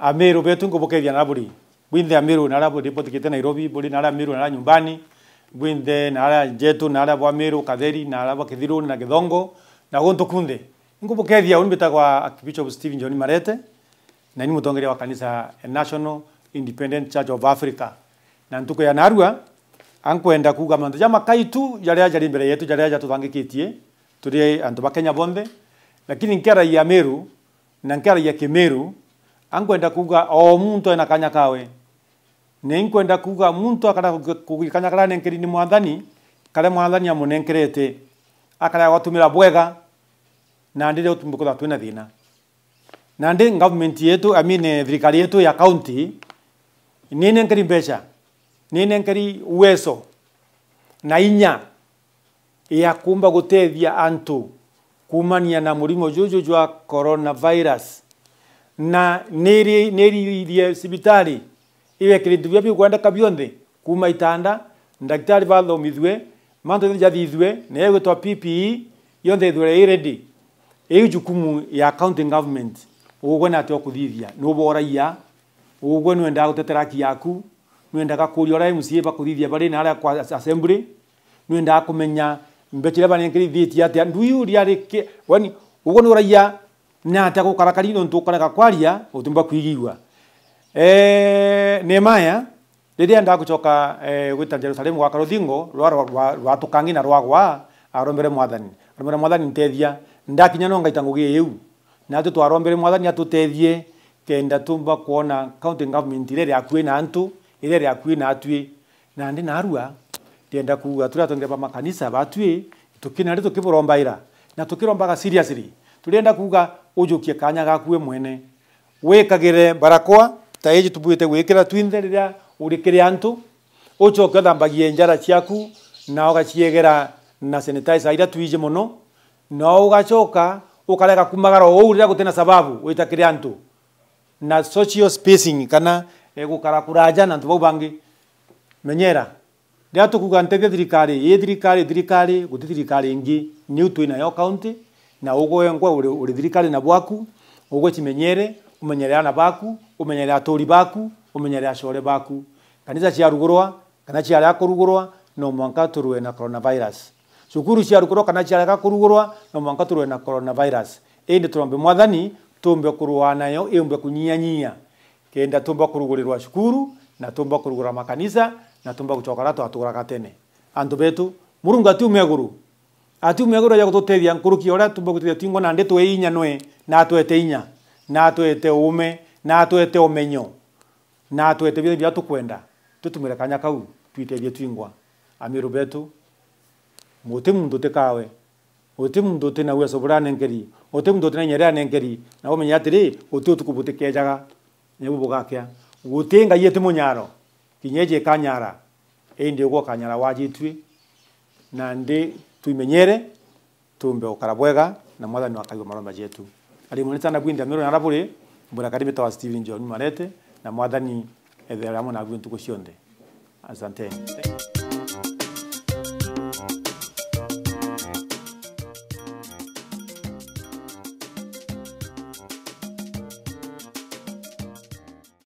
Amiru betu ngubukeithia na buri Bwinde amiru na aria buripotĩkĩte Nairobi buri na aria na nyumbani bwinde na jetu na aria bwa miru katheri na aria bwa kithiru na githongo na guntu kunthe ngubukeithia uni bitagwa Archbishop Stephen John Marete na ni mutongere wa kanisa National Independent Church of Africa na ntuko ya Narua ankwenda kuga mandu ja tu jaria ajari mbere yetu jaria jatubangikitie turi andu bakenya bonde lakini ya meru na ya kemeru ankwenda kuga o muntu ena kanya kawe ninkwenda kuga muntu akara kugikanya kala nenkiri ni mwathani kare mwathani amunenkerete akara gwatumira bwega na ndire utumbukuda twina dina na ndi government yetu amine eh, thirikari yetu ya county nini nkiri mbeca ninenkerei weso na inya ya kumba gutethia antu kumania na murimo juju jwa coronavirus na niriririe sibitali iwekire intu bia bikwendeka bionthe kuma itanda ndagitari bathomithwe mantu yonthe na nayo gwitwa ppe yonde ithwire i ready jukumu ya accounting government ugwe nate okuthithia nuboraia ugwe nwendaa gutetera haki yaku nwendaga kuria ora rä a mca bakuthithia bari na ara a kwa assembly nwendaga kå menya mbekire banekerithitie atä a ndui å ria rä å guo nä å raia na atä a gå karakari no tå korega kwaria å tumba eh ne maya rä anda ndaga gå coka gwä ta jerusalemu gwaka rå thingo rwa tå kangi na rwagwa arombere mwathani arombere mwathani ntethia ndakinya no ngaita ngugi gä na tå twarombere mwathani atå tethie kenda tumba kuona county government ile ya akuä antu ire ria kuĩ na atui na ndĩ na arua tienda kuga turia twengeba makanisa batui tukina ri tukibũrombaira na tukirombaga seriously turienda kuga ujukie kanya gaku we mwene wikagire barakoa ta iji tubuite gwikira twinthe riria urikire antu ucho ucoke uthambagie njara chiaku na ugaciegera na sanitizer ira tuiji mono na ugacoka ukarega kumagara uu riria gutena sababu uita witakire antu na social spacing kana egukara kurajana na bau bangi menyera dia tu ndiatu kuganteithia thirikari ii thirikari thirikari guti thirikari ingi niu ina nayo county na ugoe ngwa uri uri thirikari na bwaku ugwe chimenyere umenyerera na baku umenyerera atori baku umenyerera ashore baku kanitha ciarugurwa kana ciarega kurugurwa no mwanka turwe na coronavirus cukuru ciarugurwa kana ciarega kurugurwa no mwanka turwe na coronavirus ende turombe mwathani tumbe kurwa nayo iumbe kunyianyia kenda tumba kurugurirwa shukuru na tumba kurugura makanisa na tumba to twatuguraga katene andu betu murunga atiume iguru atiume iguru ya gututethia nkuruki ora tumba gutethia tingo na ndetwe inya noe na atwete inya na atwete ume na atwete omenyo na atwete bya bya tukwenda tutumire kanya kau twitethie twingwa amiru betu muti mundu kawe uti mundu na uweso burane nkeri uti mundu na nyerera nkeri na umenye atiri utu utukubuti kejaga nebubugakia gutinga yete munyaro kinyeje kanyara endi ugo kanyara wajitwi na ndi tuimenyere tumbe ukarabwega na mwathani wakaigwa maromba jetu ali munita na gwinda mero naraburi mbura karimi tawa Steven John Marete na mwathani ethere amwe na asante Thank you.